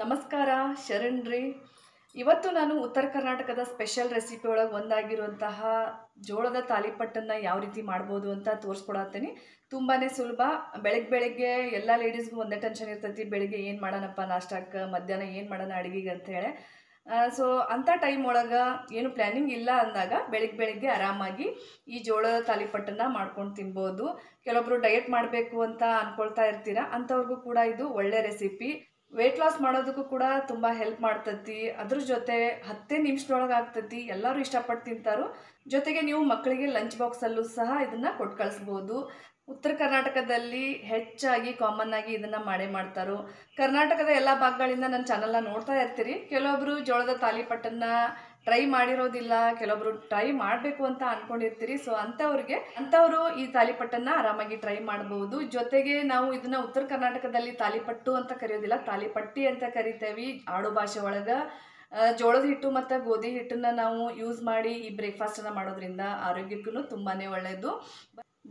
ನಮಸ್ಕಾರ ಶರಣ್ರಿ ಇವತ್ತು ನಾನು ಉತ್ತರ ಕರ್ನಾಟಕದ ಸ್ಪೆಷಲ್ ರೆಸಿಪಿ ಒಳಗೆ ಒಂದಾಗಿರುವಂತಹ ಜೋಳದ ತಾಲಿಪಟ್ಟನ್ನು ಯಾವ ರೀತಿ ಮಾಡ್ಬೋದು ಅಂತ ತೋರಿಸ್ಕೊಡತ್ತೀನಿ ತುಂಬಾ ಸುಲಭ ಬೆಳಗ್ಗೆ ಬೆಳಗ್ಗೆ ಎಲ್ಲ ಲೇಡೀಸ್ಗೂ ಒಂದೇ ಟೆನ್ಷನ್ ಇರ್ತೈತಿ ಬೆಳಿಗ್ಗೆ ಏನು ಮಾಡೋಣಪ್ಪ ನಾಷ್ಟಕ್ಕೆ ಮಧ್ಯಾಹ್ನ ಏನು ಮಾಡೋಣ ಅಡುಗೆಗೆ ಅಂತೇಳಿ ಸೊ ಅಂಥ ಟೈಮ್ ಒಳಗೆ ಏನು ಪ್ಲ್ಯಾನಿಂಗ್ ಇಲ್ಲ ಅಂದಾಗ ಬೆಳಿಗ್ಗೆ ಬೆಳಿಗ್ಗೆ ಆರಾಮಾಗಿ ಈ ಜೋಳದ ತಾಲಿಪಟ್ಟನ್ನು ಮಾಡ್ಕೊಂಡು ತಿನ್ಬೋದು ಕೆಲವೊಬ್ರು ಡಯಟ್ ಮಾಡಬೇಕು ಅಂತ ಅಂದ್ಕೊಳ್ತಾ ಇರ್ತೀರ ಅಂಥವ್ರಿಗೂ ಕೂಡ ಇದು ಒಳ್ಳೆ ರೆಸಿಪಿ ವೆಯ್ಟ್ ಲಾಸ್ ಮಾಡೋದಕ್ಕೂ ಕೂಡ ತುಂಬ ಹೆಲ್ಪ್ ಮಾಡ್ತತಿ ಅದ್ರ ಜೊತೆ ಹತ್ತೇ ನಿಮಿಷದೊಳಗೆ ಆಗ್ತತಿ ಎಲ್ಲರೂ ಇಷ್ಟಪಟ್ಟು ತಿಂತಾರೋ ಜೊತೆಗೆ ನೀವು ಮಕ್ಕಳಿಗೆ ಲಂಚ್ ಬಾಕ್ಸಲ್ಲೂ ಸಹ ಇದನ್ನು ಕೊಟ್ಟು ಕಳಿಸ್ಬೋದು ಉತ್ತರ ಕರ್ನಾಟಕದಲ್ಲಿ ಹೆಚ್ಚಾಗಿ ಕಾಮನ್ ಆಗಿ ಇದನ್ನು ಮಾಡೇ ಮಾಡ್ತಾರೋ ಕರ್ನಾಟಕದ ಎಲ್ಲ ಭಾಗಗಳಿಂದ ನನ್ನ ಚಾನಲ್ನ ನೋಡ್ತಾ ಇರ್ತೀರಿ ಕೆಲವೊಬ್ಬರು ಜೋಳದ ತಾಲಿಪಟ್ಟನ್ನ ಟ್ರೈ ಮಾಡಿರೋದಿಲ್ಲ ಕೆಲವೊಬ್ರು ಟ್ರೈ ಮಾಡಬೇಕು ಅಂತ ಅನ್ಕೊಂಡಿರ್ತೀರಿ ಸೊ ಅಂಥವ್ರಿಗೆ ಅಂಥವರು ಈ ತಾಲಿಪಟ್ಟನ್ನ ಆರಾಮಾಗಿ ಟ್ರೈ ಮಾಡಬಹುದು ಜೊತೆಗೆ ನಾವು ಇದನ್ನ ಉತ್ತರ ಕರ್ನಾಟಕದಲ್ಲಿ ತಾಲಿಪಟ್ಟು ಅಂತ ಕರೆಯೋದಿಲ್ಲ ತಾಲಿಪಟ್ಟಿ ಅಂತ ಕರಿತೇವಿ ಆಡು ಭಾಷೆ ಒಳಗೆ ಜೋಳದ ಹಿಟ್ಟು ಮತ್ತು ಗೋಧಿ ಹಿಟ್ಟನ್ನು ನಾವು ಯೂಸ್ ಮಾಡಿ ಈ ಬ್ರೇಕ್ಫಾಸ್ಟನ್ನು ಮಾಡೋದ್ರಿಂದ ಆರೋಗ್ಯಕ್ಕೂ ತುಂಬಾ ಒಳ್ಳೆಯದು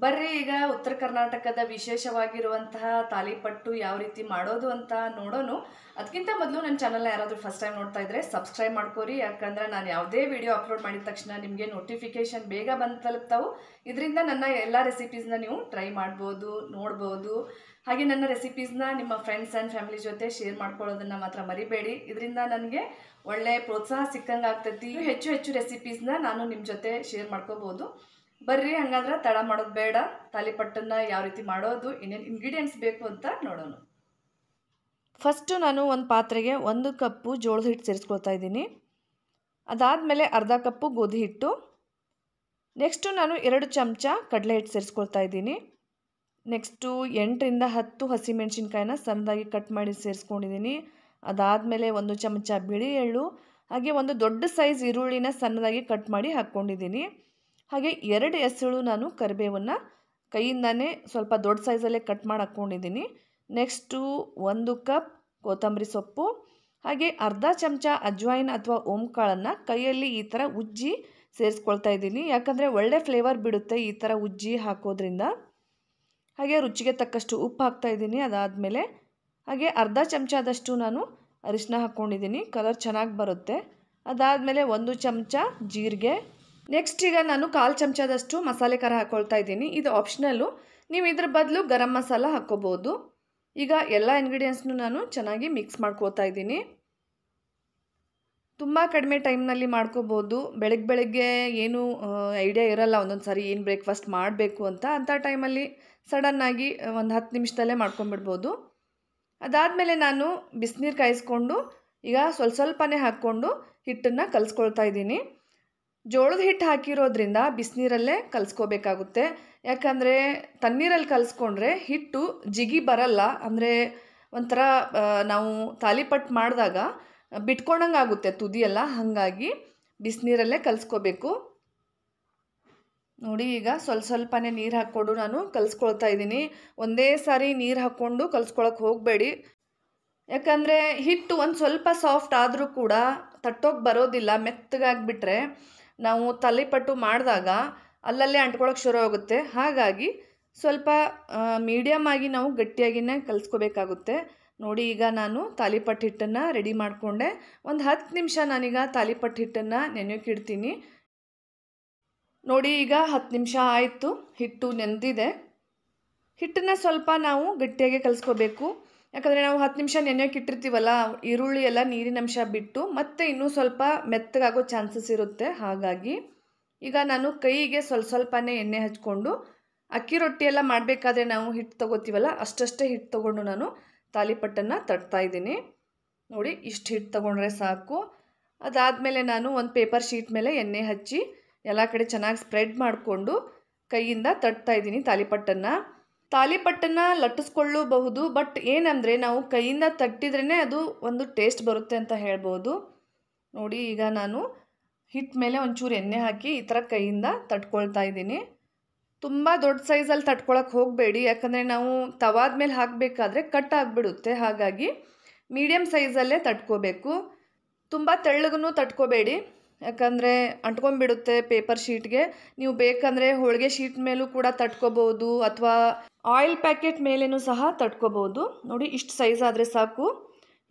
ಬರ್ರಿ ಈಗ ಉತ್ತರ ಕರ್ನಾಟಕದ ವಿಶೇಷವಾಗಿರುವಂತಹ ತಾಲಿಪಟ್ಟು ಯಾವ ರೀತಿ ಮಾಡೋದು ಅಂತ ನೋಡೋನು ಅದಕ್ಕಿಂತ ಮೊದಲು ನನ್ನ ಚಾನಲ್ನ ಯಾರಾದರೂ ಫಸ್ಟ್ ಟೈಮ್ ನೋಡ್ತಾ ಇದ್ರೆ ಸಬ್ಸ್ಕ್ರೈಬ್ ಮಾಡ್ಕೋರಿ ಯಾಕಂದ್ರೆ ನಾನು ಯಾವುದೇ ವಿಡಿಯೋ ಅಪ್ಲೋಡ್ ಮಾಡಿದ ತಕ್ಷಣ ನಿಮಗೆ ನೋಟಿಫಿಕೇಶನ್ ಬೇಗ ಬಂದು ತಲುಪ್ತಾವು ಇದರಿಂದ ನನ್ನ ಎಲ್ಲ ರೆಸಿಪೀಸ್ನ ನೀವು ಟ್ರೈ ಮಾಡ್ಬೋದು ನೋಡ್ಬೋದು ಹಾಗೆ ನನ್ನ ರೆಸಿಪೀಸ್ನ ನಿಮ್ಮ ಫ್ರೆಂಡ್ಸ್ ಆ್ಯಂಡ್ ಫ್ಯಾಮಿಲಿ ಜೊತೆ ಶೇರ್ ಮಾಡ್ಕೊಳ್ಳೋದನ್ನು ಮಾತ್ರ ಮರಿಬೇಡಿ ಇದರಿಂದ ನನಗೆ ಒಳ್ಳೆ ಪ್ರೋತ್ಸಾಹ ಸಿಕ್ಕಂಗೆ ಆಗ್ತೈತಿ ಹೆಚ್ಚು ಹೆಚ್ಚು ರೆಸಿಪೀಸ್ನ ನಾನು ನಿಮ್ಮ ಜೊತೆ ಶೇರ್ ಮಾಡ್ಕೋಬೋದು ಬರ್ರಿ ಹಾಗಾದ್ರೆ ತಡ ಮಾಡೋದು ಬೇಡ ತಾಲಿಪಟ್ಟನ್ನು ಯಾವ ರೀತಿ ಮಾಡೋದು ಇನ್ನೇನು ಇಂಗ್ರೀಡಿಯೆಂಟ್ಸ್ ಬೇಕು ಅಂತ ನೋಡೋಣ ಫಸ್ಟು ನಾನು ಒಂದು ಪಾತ್ರೆಗೆ ಒಂದು ಕಪ್ಪು ಜೋಳದ ಹಿಟ್ಟು ಸೇರಿಸ್ಕೊಳ್ತಾ ಇದ್ದೀನಿ ಅದಾದಮೇಲೆ ಅರ್ಧ ಕಪ್ಪು ಗೋಧಿ ಹಿಟ್ಟು ನೆಕ್ಸ್ಟು ನಾನು ಎರಡು ಚಮಚ ಕಡಲೆ ಹಿಟ್ಟು ಸೇರಿಸ್ಕೊಳ್ತಾ ಇದ್ದೀನಿ ನೆಕ್ಸ್ಟು ಎಂಟರಿಂದ ಹತ್ತು ಹಸಿಮೆಣ್ಸಿನ್ಕಾಯಿನ ಸಣ್ಣದಾಗಿ ಕಟ್ ಮಾಡಿ ಸೇರಿಸ್ಕೊಂಡಿದ್ದೀನಿ ಅದಾದಮೇಲೆ ಒಂದು ಚಮಚ ಬಿಳಿ ಎಳ್ಳು ಹಾಗೆ ಒಂದು ದೊಡ್ಡ ಸೈಜ್ ಈರುಳ್ಳಿನ ಸಣ್ಣದಾಗಿ ಕಟ್ ಮಾಡಿ ಹಾಕ್ಕೊಂಡಿದ್ದೀನಿ ಹಾಗೆ ಎರಡು ಎಸಳು ನಾನು ಕರಿಬೇವನ್ನು ಕೈಯಿಂದನೇ ಸ್ವಲ್ಪ ದೊಡ್ಡ ಸೈಜಲ್ಲೇ ಕಟ್ ಮಾಡಿ ಹಾಕ್ಕೊಂಡಿದ್ದೀನಿ ನೆಕ್ಸ್ಟು ಒಂದು ಕಪ್ ಕೊತ್ತಂಬರಿ ಸೊಪ್ಪು ಹಾಗೆ ಅರ್ಧ ಚಮಚ ಅಜ್ವಾಯಿನ್ ಅಥವಾ ಓಂಕಾಳನ್ನು ಕೈಯಲ್ಲಿ ಈ ಥರ ಉಜ್ಜಿ ಸೇರಿಸ್ಕೊಳ್ತಾ ಇದ್ದೀನಿ ಯಾಕಂದರೆ ಒಳ್ಳೆ ಫ್ಲೇವರ್ ಬಿಡುತ್ತೆ ಈ ಥರ ಉಜ್ಜಿ ಹಾಕೋದ್ರಿಂದ ಹಾಗೆ ರುಚಿಗೆ ತಕ್ಕಷ್ಟು ಉಪ್ಪು ಹಾಕ್ತಾಯಿದ್ದೀನಿ ಅದಾದಮೇಲೆ ಹಾಗೆ ಅರ್ಧ ಚಮಚದಷ್ಟು ನಾನು ಅರಿಶಿನ ಹಾಕ್ಕೊಂಡಿದ್ದೀನಿ ಕಲರ್ ಚೆನ್ನಾಗಿ ಬರುತ್ತೆ ಅದಾದಮೇಲೆ ಒಂದು ಚಮಚ ಜೀರಿಗೆ ನೆಕ್ಸ್ಟ್ ಈಗ ನಾನು ಕಾಲು ಚಮಚದಷ್ಟು ಮಸಾಲೆ ಖಾರ ಹಾಕ್ಕೊಳ್ತಾ ಇದ್ದೀನಿ ಇದು ಆಪ್ಷನಲ್ಲು ನೀವು ಇದ್ರ ಬದಲು ಗರಂ ಮಸಾಲ ಹಾಕ್ಕೋಬೋದು ಈಗ ಎಲ್ಲ ಇಂಗ್ರೀಡಿಯೆಂಟ್ಸ್ನು ನಾನು ಚೆನ್ನಾಗಿ ಮಿಕ್ಸ್ ಮಾಡ್ಕೋತಾ ಇದ್ದೀನಿ ತುಂಬ ಕಡಿಮೆ ಟೈಮ್ನಲ್ಲಿ ಮಾಡ್ಕೋಬೋದು ಬೆಳಗ್ಗೆ ಬೆಳಗ್ಗೆ ಏನು ಐಡಿಯಾ ಇರಲ್ಲ ಒಂದೊಂದು ಸಾರಿ ಏನು ಬ್ರೇಕ್ಫಾಸ್ಟ್ ಮಾಡಬೇಕು ಅಂತ ಅಂಥ ಟೈಮಲ್ಲಿ ಸಡನ್ನಾಗಿ ಒಂದು ಹತ್ತು ನಿಮಿಷದಲ್ಲೇ ಮಾಡ್ಕೊಂಬಿಡ್ಬೋದು ಅದಾದಮೇಲೆ ನಾನು ಬಿಸಿನೀರು ಕಾಯಿಸ್ಕೊಂಡು ಈಗ ಸ್ವಲ್ಪ ಸ್ವಲ್ಪನೇ ಹಾಕ್ಕೊಂಡು ಹಿಟ್ಟನ್ನು ಕಲಿಸ್ಕೊಳ್ತಾ ಇದ್ದೀನಿ ಜೋಳದ ಹಿಟ್ಟು ಹಾಕಿರೋದ್ರಿಂದ ಬಿಸಿನೀರಲ್ಲೇ ಕಲಿಸ್ಕೋಬೇಕಾಗುತ್ತೆ ಯಾಕಂದರೆ ತಣ್ಣೀರಲ್ಲಿ ಕಲಿಸ್ಕೊಂಡ್ರೆ ಹಿಟ್ಟು ಜಿಗಿ ಬರಲ್ಲ ಅಂದರೆ ಒಂಥರ ನಾವು ತಾಲಿಪಟ್ಟು ಮಾಡಿದಾಗ ಬಿಟ್ಕೊಂಡಂಗೆ ಆಗುತ್ತೆ ತುದಿಯೆಲ್ಲ ಹಾಗಾಗಿ ಬಿಸಿನೀರಲ್ಲೇ ಕಲಿಸ್ಕೋಬೇಕು ನೋಡಿ ಈಗ ಸ್ವಲ್ಪ ಸ್ವಲ್ಪನೇ ನೀರು ಹಾಕ್ಕೊಂಡು ನಾನು ಕಲಿಸ್ಕೊಳ್ತಾ ಇದ್ದೀನಿ ಒಂದೇ ಸಾರಿ ನೀರು ಹಾಕ್ಕೊಂಡು ಕಲಿಸ್ಕೊಳಕ್ಕೆ ಹೋಗಬೇಡಿ ಯಾಕಂದರೆ ಹಿಟ್ಟು ಒಂದು ಸ್ವಲ್ಪ ಸಾಫ್ಟ್ ಆದರೂ ಕೂಡ ತಟ್ಟೋಗಿ ಬರೋದಿಲ್ಲ ಮೆತ್ತಗಾಗಿಬಿಟ್ರೆ ನಾವು ತಲೆಪಟ್ಟು ಮಾಡಿದಾಗ ಅಲ್ಲಲ್ಲೇ ಅಂಟ್ಕೊಳಕ್ಕೆ ಶುರು ಆಗುತ್ತೆ ಹಾಗಾಗಿ ಸ್ವಲ್ಪ ಮೀಡಿಯಮ್ ಆಗಿ ನಾವು ಗಟ್ಟಿಯಾಗಿನೇ ಕಲಿಸ್ಕೋಬೇಕಾಗುತ್ತೆ ನೋಡಿ ಈಗ ನಾನು ತಾಲಿಪಟ್ಟು ಹಿಟ್ಟನ್ನು ರೆಡಿ ಮಾಡಿಕೊಂಡೆ ಒಂದು ಹತ್ತು ನಿಮಿಷ ನಾನೀಗ ತಾಲಿಪಟ್ಟು ಹಿಟ್ಟನ್ನು ನೆನೆಯೋಕ್ಕಿಡ್ತೀನಿ ನೋಡಿ ಈಗ ಹತ್ತು ನಿಮಿಷ ಆಯಿತು ಹಿಟ್ಟು ನೆಂದಿದೆ ಹಿಟ್ಟನ್ನು ಸ್ವಲ್ಪ ನಾವು ಗಟ್ಟಿಯಾಗಿ ಕಲಿಸ್ಕೋಬೇಕು ಯಾಕಂದರೆ ನಾವು ಹತ್ತು ನಿಮಿಷ ನೆನೆಯೋಕೆ ಇಟ್ಟಿರ್ತೀವಲ್ಲ ಈರುಳ್ಳಿ ಎಲ್ಲ ನೀರಿನಂಶ ಬಿಟ್ಟು ಮತ್ತೆ ಇನ್ನೂ ಸ್ವಲ್ಪ ಮೆತ್ತಗಾಗೋ ಚಾನ್ಸಸ್ ಇರುತ್ತೆ ಹಾಗಾಗಿ ಈಗ ನಾನು ಕೈಗೆ ಸ್ವಲ್ಪ ಸ್ವಲ್ಪನೇ ಎಣ್ಣೆ ಹಚ್ಕೊಂಡು ಅಕ್ಕಿ ರೊಟ್ಟಿ ಎಲ್ಲ ಮಾಡಬೇಕಾದ್ರೆ ನಾವು ಹಿಟ್ಟು ತೊಗೋತೀವಲ್ಲ ಅಷ್ಟಷ್ಟೇ ಹಿಟ್ಟು ತೊಗೊಂಡು ನಾನು ತಾಲಿಪಟ್ಟನ್ನು ತಟ್ತಾ ಇದ್ದೀನಿ ನೋಡಿ ಇಷ್ಟು ಹಿಟ್ಟು ತೊಗೊಂಡ್ರೆ ಸಾಕು ಅದಾದಮೇಲೆ ನಾನು ಒಂದು ಪೇಪರ್ ಶೀಟ್ ಮೇಲೆ ಎಣ್ಣೆ ಹಚ್ಚಿ ಎಲ್ಲ ಕಡೆ ಚೆನ್ನಾಗಿ ಸ್ಪ್ರೆಡ್ ಮಾಡಿಕೊಂಡು ಕೈಯಿಂದ ತಟ್ತಾ ಇದ್ದೀನಿ ತಾಲಿಪಟ್ಟನ್ನು ತಾಲಿಪಟ್ಟನ್ನು ಲಟ್ಟಿಸ್ಕೊಳ್ಳಬಹುದು ಬಟ್ ಏನಂದರೆ ನಾವು ಕೈಯಿಂದ ತಟ್ಟಿದ್ರೇ ಅದು ಒಂದು ಟೇಸ್ಟ್ ಬರುತ್ತೆ ಅಂತ ಹೇಳ್ಬೋದು ನೋಡಿ ಈಗ ನಾನು ಹಿಟ್ಟು ಮೇಲೆ ಒಂಚೂರು ಎಣ್ಣೆ ಹಾಕಿ ಈ ಥರ ಕೈಯಿಂದ ತಟ್ಕೊಳ್ತಾ ಇದ್ದೀನಿ ತುಂಬ ದೊಡ್ಡ ಸೈಜಲ್ಲಿ ತಟ್ಕೊಳಕ್ಕೆ ಹೋಗಬೇಡಿ ಯಾಕಂದರೆ ನಾವು ತವಾದ ಮೇಲೆ ಹಾಕಬೇಕಾದ್ರೆ ಕಟ್ ಆಗಿಬಿಡುತ್ತೆ ಹಾಗಾಗಿ ಮೀಡಿಯಮ್ ಸೈಜಲ್ಲೇ ತಟ್ಕೋಬೇಕು ತುಂಬ ತೆಳ್ಳಗೂ ತಟ್ಕೋಬೇಡಿ ಯಾಕಂದರೆ ಅಂಟ್ಕೊಂಡ್ಬಿಡುತ್ತೆ ಪೇಪರ್ ಶೀಟ್ಗೆ ನೀವು ಬೇಕಂದರೆ ಹೋಳಿಗೆ ಶೀಟ್ ಮೇಲೂ ಕೂಡ ತಟ್ಕೋಬೋದು ಅಥವಾ ಆಯಿಲ್ ಪ್ಯಾಕೆಟ್ ಮೇಲೇನೂ ಸಹ ತಟ್ಕೋಬೋದು ನೋಡಿ ಇಷ್ಟು ಸೈಜ್ ಆದರೆ ಸಾಕು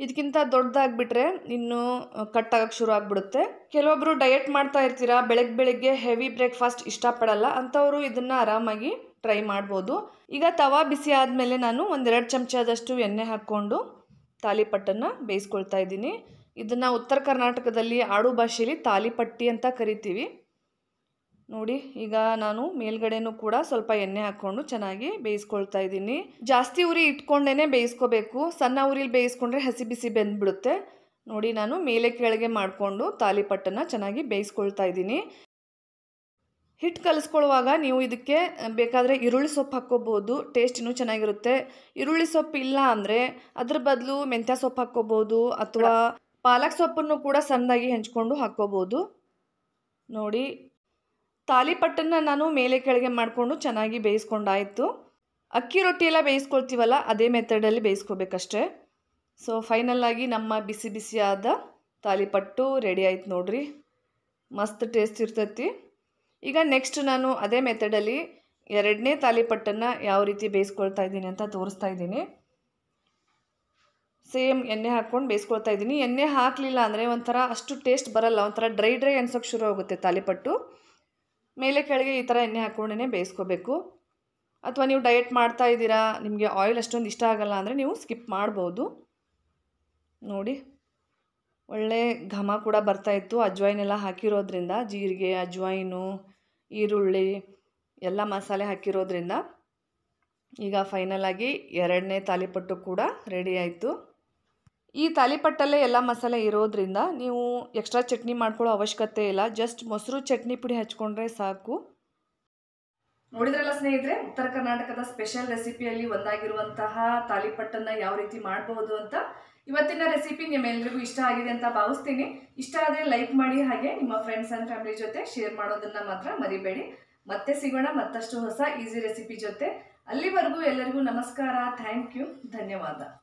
ಇದಕ್ಕಿಂತ ದೊಡ್ಡದಾಗ್ಬಿಟ್ರೆ ಕಟ್ ಕಟ್ಟಾಗಕ್ಕೆ ಶುರು ಆಗಿಬಿಡುತ್ತೆ ಕೆಲವೊಬ್ಬರು ಡಯಟ್ ಮಾಡ್ತಾ ಇರ್ತೀರಾ ಬೆಳಗ್ಗೆ ಬೆಳಗ್ಗೆ ಹೆವಿ ಬ್ರೇಕ್ಫಾಸ್ಟ್ ಇಷ್ಟಪಡಲ್ಲ ಅಂಥವರು ಇದನ್ನು ಆರಾಮಾಗಿ ಟ್ರೈ ಮಾಡ್ಬೋದು ಈಗ ತವಾ ಬಿಸಿ ಆದಮೇಲೆ ನಾನು ಒಂದೆರಡು ಚಮಚದಷ್ಟು ಎಣ್ಣೆ ಹಾಕ್ಕೊಂಡು ತಾಲಿಪಟ್ಟನ್ನು ಬೇಯಿಸ್ಕೊಳ್ತಾ ಇದ್ದೀನಿ ಇದನ್ನು ಉತ್ತರ ಕರ್ನಾಟಕದಲ್ಲಿ ಆಡು ಭಾಷೆಯಲ್ಲಿ ತಾಲಿಪಟ್ಟಿ ಅಂತ ಕರಿತೀವಿ ನೋಡಿ ಈಗ ನಾನು ಮೇಲ್ಗಡೆನೂ ಕೂಡ ಸ್ವಲ್ಪ ಎಣ್ಣೆ ಹಾಕ್ಕೊಂಡು ಚೆನ್ನಾಗಿ ಬೇಯಿಸ್ಕೊಳ್ತಾ ಇದ್ದೀನಿ ಜಾಸ್ತಿ ಉರಿ ಇಟ್ಕೊಂಡೇ ಬೇಯಿಸ್ಕೋಬೇಕು ಸಣ್ಣ ಉರಿಲಿ ಬೇಯಿಸ್ಕೊಂಡ್ರೆ ಹಸಿ ಬಿಸಿ ಬೆಂದ್ಬಿಡುತ್ತೆ ನೋಡಿ ನಾನು ಮೇಲೆ ಕೆಳಗೆ ಮಾಡಿಕೊಂಡು ತಾಲಿಪಟ್ಟನ್ನು ಚೆನ್ನಾಗಿ ಬೇಯಿಸ್ಕೊಳ್ತಾ ಇದ್ದೀನಿ ಹಿಟ್ಟು ಕಲಿಸ್ಕೊಳ್ಳುವಾಗ ನೀವು ಇದಕ್ಕೆ ಬೇಕಾದರೆ ಈರುಳ್ಳಿ ಸೊಪ್ಪು ಹಾಕ್ಕೋಬೋದು ಟೇಸ್ಟ್ ಇನ್ನೂ ಚೆನ್ನಾಗಿರುತ್ತೆ ಈರುಳ್ಳಿ ಸೊಪ್ಪು ಇಲ್ಲ ಅಂದರೆ ಅದ್ರ ಬದಲು ಮೆಂತ್ಯ ಸೊಪ್ಪು ಹಾಕ್ಕೋಬೋದು ಅಥವಾ ಪಾಲಕ್ ಸೊಪ್ಪನ್ನು ಕೂಡ ಸಣ್ಣದಾಗಿ ಹೆಂಚ್ಕೊಂಡು ಹಾಕ್ಕೋಬೋದು ನೋಡಿ ತಾಲಿಪಟ್ಟನ್ನು ನಾನು ಮೇಲೆ ಕೆಳಗೆ ಮಾಡಿಕೊಂಡು ಚೆನ್ನಾಗಿ ಬೇಯಿಸ್ಕೊಂಡಾಯಿತು ಅಕ್ಕಿ ರೊಟ್ಟಿ ಎಲ್ಲ ಬೇಯಿಸ್ಕೊಳ್ತೀವಲ್ಲ ಅದೇ ಮೆಥಡಲ್ಲಿ ಬೇಯಿಸ್ಕೋಬೇಕಷ್ಟೇ ಸೊ ಫೈನಲ್ಲಾಗಿ ನಮ್ಮ ಬಿಸಿ ಬಿಸಿಯಾದ ತಾಲಿಪಟ್ಟು ರೆಡಿ ಆಯ್ತು ನೋಡ್ರಿ ಮಸ್ತ್ ಟೇಸ್ಟ್ ಇರ್ತೈತಿ ಈಗ ನೆಕ್ಸ್ಟ್ ನಾನು ಅದೇ ಮೆಥಡಲ್ಲಿ ಎರಡನೇ ತಾಲಿಪಟ್ಟನ್ನು ಯಾವ ರೀತಿ ಬೇಯಿಸ್ಕೊಳ್ತಾ ಇದ್ದೀನಿ ಅಂತ ತೋರಿಸ್ತಾ ಇದ್ದೀನಿ ಸೇಮ್ ಎಣ್ಣೆ ಹಾಕ್ಕೊಂಡು ಬೇಯಿಸ್ಕೊಳ್ತಾ ಇದ್ದೀನಿ ಎಣ್ಣೆ ಹಾಕಲಿಲ್ಲ ಅಂದರೆ ಒಂಥರ ಅಷ್ಟು ಟೇಸ್ಟ್ ಬರಲ್ಲ ಒಂಥರ ಡ್ರೈ ಡ್ರೈ ಅನ್ಸೋಕ್ಕೆ ಶುರು ಆಗುತ್ತೆ ತಾಲಿಪಟ್ಟು ಮೇಲೆ ಕೆಳಗೆ ಈ ಥರ ಎಣ್ಣೆ ಹಾಕ್ಕೊಂಡೇ ಬೇಯಿಸ್ಕೋಬೇಕು ಅಥವಾ ನೀವು ಡಯಟ್ ಮಾಡ್ತಾ ಇದ್ದೀರಾ ನಿಮಗೆ ಆಯಿಲ್ ಅಷ್ಟೊಂದು ಇಷ್ಟ ಆಗಲ್ಲ ಅಂದರೆ ನೀವು ಸ್ಕಿಪ್ ಮಾಡ್ಬೋದು ನೋಡಿ ಒಳ್ಳೆ ಘಮ ಕೂಡ ಬರ್ತಾಯಿತ್ತು ಅಜ್ವಾಯಿನೆಲ್ಲ ಹಾಕಿರೋದ್ರಿಂದ ಜೀರಿಗೆ ಅಜ್ವಾಯಿನು ಈರುಳ್ಳಿ ಎಲ್ಲ ಮಸಾಲೆ ಹಾಕಿರೋದ್ರಿಂದ ಈಗ ಫೈನಲಾಗಿ ಎರಡನೇ ತಾಲಿಪಟ್ಟು ಕೂಡ ರೆಡಿ ಆಯಿತು ಈ ತಾಲಿಪಟ್ಟಲ್ಲೇ ಎಲ್ಲ ಮಸಾಲೆ ಇರೋದ್ರಿಂದ ನೀವು ಎಕ್ಸ್ಟ್ರಾ ಚಟ್ನಿ ಮಾಡ್ಕೊಳ್ಳೋ ಅವಶ್ಯಕತೆ ಇಲ್ಲ ಜಸ್ಟ್ ಮೊಸರು ಚಟ್ನಿ ಪುಡಿ ಹಚ್ಕೊಂಡ್ರೆ ಸಾಕು ನೋಡಿದ್ರಲ್ಲ ಸ್ನೇಹಿತರೆ ಉತ್ತರ ಕರ್ನಾಟಕದ ಸ್ಪೆಷಲ್ ರೆಸಿಪಿಯಲ್ಲಿ ಒಂದಾಗಿರುವಂತಹ ತಾಲಿಪಟ್ಟನ್ನ ಯಾವ ರೀತಿ ಮಾಡಬಹುದು ಅಂತ ಇವತ್ತಿನ ರೆಸಿಪಿ ನಿಮ್ಮೆಲ್ಲರಿಗೂ ಇಷ್ಟ ಆಗಿದೆ ಅಂತ ಭಾವಿಸ್ತೀನಿ ಇಷ್ಟ ಆದರೆ ಲೈಕ್ ಮಾಡಿ ಹಾಗೆ ನಿಮ್ಮ ಫ್ರೆಂಡ್ಸ್ ಅಂಡ್ ಫ್ಯಾಮಿಲಿ ಜೊತೆ ಶೇರ್ ಮಾಡೋದನ್ನ ಮಾತ್ರ ಮರಿಬೇಡಿ ಮತ್ತೆ ಸಿಗೋಣ ಮತ್ತಷ್ಟು ಹೊಸ ಈಸಿ ರೆಸಿಪಿ ಜೊತೆ ಅಲ್ಲಿವರೆಗೂ ಎಲ್ಲರಿಗೂ ನಮಸ್ಕಾರ ಥ್ಯಾಂಕ್ ಯು ಧನ್ಯವಾದ